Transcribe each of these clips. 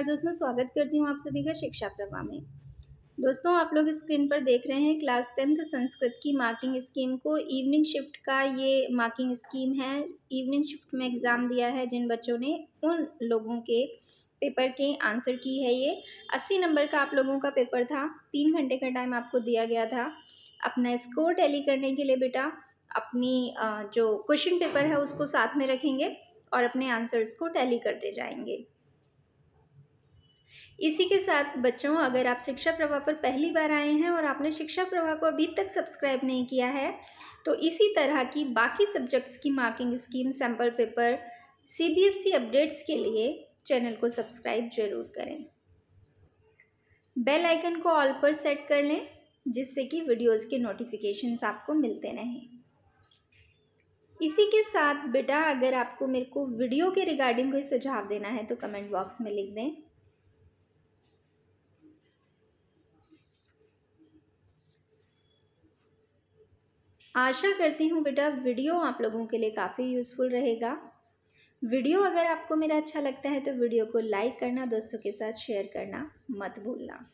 नमस्कार दोस्तों स्वागत करती हूँ आप सभी का शिक्षा प्रवाह में दोस्तों आप लोग स्क्रीन पर देख रहे हैं क्लास टेंथ संस्कृत की मार्किंग स्कीम को इवनिंग शिफ्ट का ये मार्किंग स्कीम है इवनिंग शिफ्ट में एग्ज़ाम दिया है जिन बच्चों ने उन लोगों के पेपर के आंसर की है ये अस्सी नंबर का आप लोगों का पेपर था तीन घंटे का टाइम आपको दिया गया था अपना स्कोर टैली करने के लिए बेटा अपनी जो क्वेश्चन पेपर है उसको साथ में रखेंगे और अपने आंसर्स को टैली करते जाएंगे इसी के साथ बच्चों अगर आप शिक्षा प्रवाह पर पहली बार आए हैं और आपने शिक्षा प्रवाह को अभी तक सब्सक्राइब नहीं किया है तो इसी तरह की बाकी सब्जेक्ट्स की marking scheme sample paper CBSE e updates के लिए चैनल को सब्सक्राइब जरूर करें बेल आइकन को ऑल पर सेट कर लें जिससे कि वीडियोस के नोटिफिकेशंस आपको मिलते रहें इसी के साथ बेटा अगर आपको मेरे को वीडियो के रिगार्डिंग कोई सुझाव देना है तो कमेंट बॉक्स में लिख दें आशा करती हूँ बेटा वीडियो आप लोगों के लिए काफ़ी यूज़फुल रहेगा वीडियो अगर आपको मेरा अच्छा लगता है तो वीडियो को लाइक करना दोस्तों के साथ शेयर करना मत भूलना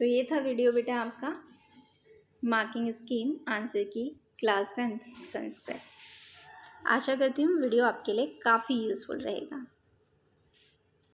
तो ये था वीडियो बेटा आपका marking scheme answer key class tenth Sanskrit आशा करती हूँ वीडियो आपके लिए काफ़ी यूज़फुल रहेगा